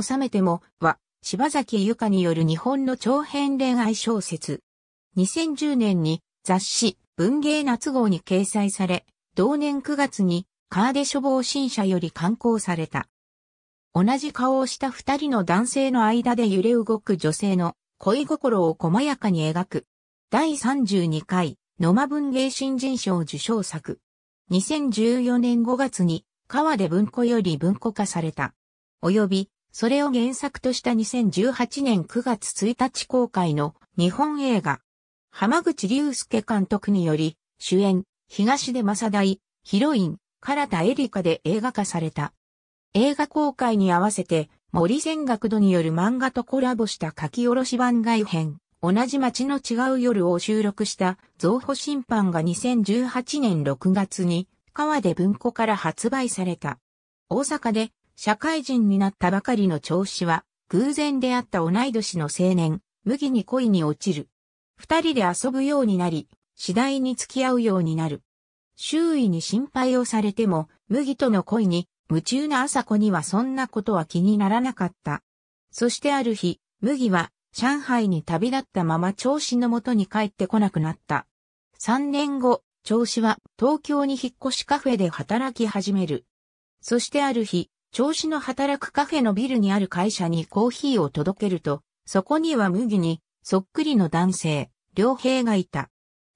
収めてもは、柴崎由かによる日本の長編恋愛小説。2010年に雑誌文芸夏号に掲載され、同年9月にカーデ処方新社より刊行された。同じ顔をした二人の男性の間で揺れ動く女性の恋心を細やかに描く。第32回野間文芸新人賞受賞作。2014年5月に川で文庫より文庫化された。よびそれを原作とした2018年9月1日公開の日本映画。浜口竜介監督により、主演、東出正大、ヒロイン、唐田エリカで映画化された。映画公開に合わせて、森千学度による漫画とコラボした書き下ろし番外編、同じ街の違う夜を収録した造補審判が2018年6月に、川で文庫から発売された。大阪で社会人になったばかりの調子は、偶然出会った同い年の青年、麦に恋に落ちる。二人で遊ぶようになり、次第に付き合うようになる。周囲に心配をされても、麦との恋に夢中な朝子にはそんなことは気にならなかった。そしてある日、麦は上海に旅立ったまま調子の元に帰ってこなくなった。三年後、調子は東京に引っ越しカフェで働き始める。そしてある日、調子の働くカフェのビルにある会社にコーヒーを届けると、そこには麦に、そっくりの男性、良平がいた。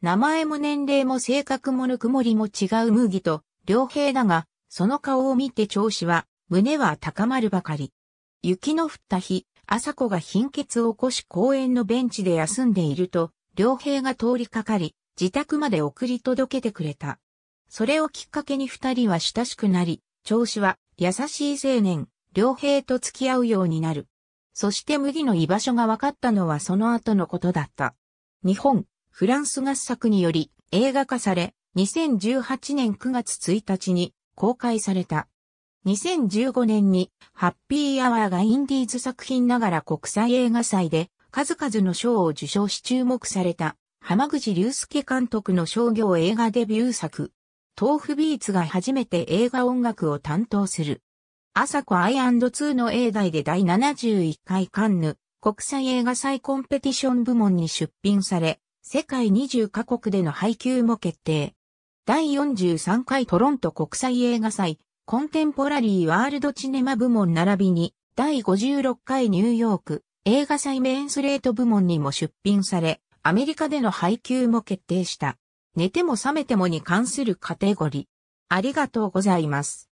名前も年齢も性格もぬくもりも違う麦と、良平だが、その顔を見て調子は、胸は高まるばかり。雪の降った日、朝子が貧血を起こし公園のベンチで休んでいると、良平が通りかかり、自宅まで送り届けてくれた。それをきっかけに二人は親しくなり、調子は優しい青年、良平と付き合うようになる。そして麦の居場所が分かったのはその後のことだった。日本、フランス合作により映画化され、2018年9月1日に公開された。2015年にハッピーアワーがインディーズ作品ながら国際映画祭で数々の賞を受賞し注目された浜口竜介監督の商業映画デビュー作豆腐ビーツが初めて映画音楽を担当する。アサコア子ツ2の映題で第71回カンヌ国際映画祭コンペティション部門に出品され、世界20カ国での配給も決定。第43回トロント国際映画祭コンテンポラリーワールドチネマ部門並びに第56回ニューヨーク映画祭メインスレート部門にも出品され、アメリカでの配給も決定した。寝ても覚めてもに関するカテゴリー。ありがとうございます。